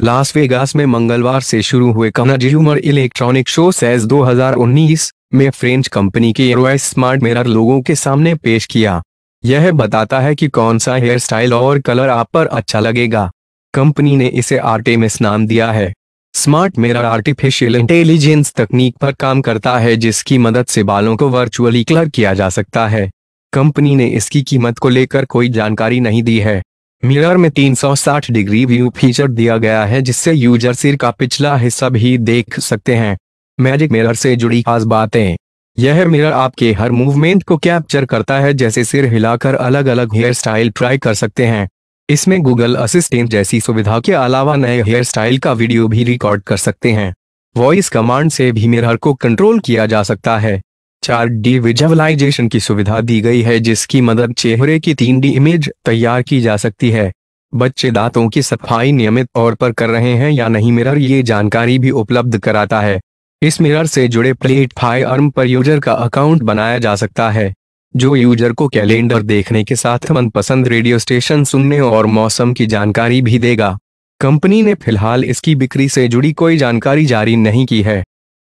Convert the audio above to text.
Las Vegas में मंगलवार से शुरू हुए कनाड्यूमर इलेक्ट्रॉनिक शो सेज 2019 में फ्रेंच कंपनी के एरोस स्मार्ट मिरर लोगों के सामने पेश किया यह बताता है कि कौन सा हेयर स्टाइल और कलर आप पर अच्छा लगेगा कंपनी ने इसे आर्टेमिस नाम दिया है स्मार्ट मिरर आर्टिफिशियल इंटेलिजेंस तकनीक पर काम करता है जिसकी मदद से बालों को वर्चुअली कलर किया जा सकता है कंपनी ने इसकी कीमत को लेकर कोई जानकारी नहीं दी है मिरर में 360 डिग्री व्यू फीचर दिया गया है जिससे यूजर सिर का पिछला हिस्सा भी देख सकते हैं मैजिक मिरर से जुड़ी खास बातें यह मिरर आपके हर मूवमेंट को कैप्चर करता है जैसे सिर हिलाकर अलग अलग हेयर स्टाइल ट्राई कर सकते हैं इसमें गूगल असिस्टेंट जैसी सुविधा के अलावा नए हेयर स्टाइल का वीडियो भी रिकॉर्ड कर सकते हैं वॉइस कमांड से भी मिरर को कंट्रोल किया जा सकता है चार डी विजुअलाइजेशन की सुविधा दी गई है जिसकी मदद चेहरे की तीन डी इमेज तैयार की जा सकती है बच्चे दांतों की सफाई नियमित तौर पर कर रहे हैं या नहीं मिरर ये जानकारी भी उपलब्ध कराता है इस मिरर से जुड़े प्लेटफार्म पर यूजर का अकाउंट बनाया जा सकता है जो यूजर को कैलेंडर देखने के साथ मनपसंद रेडियो स्टेशन सुनने और मौसम की जानकारी भी देगा कंपनी ने फिलहाल इसकी बिक्री से जुड़ी कोई जानकारी जारी नहीं की है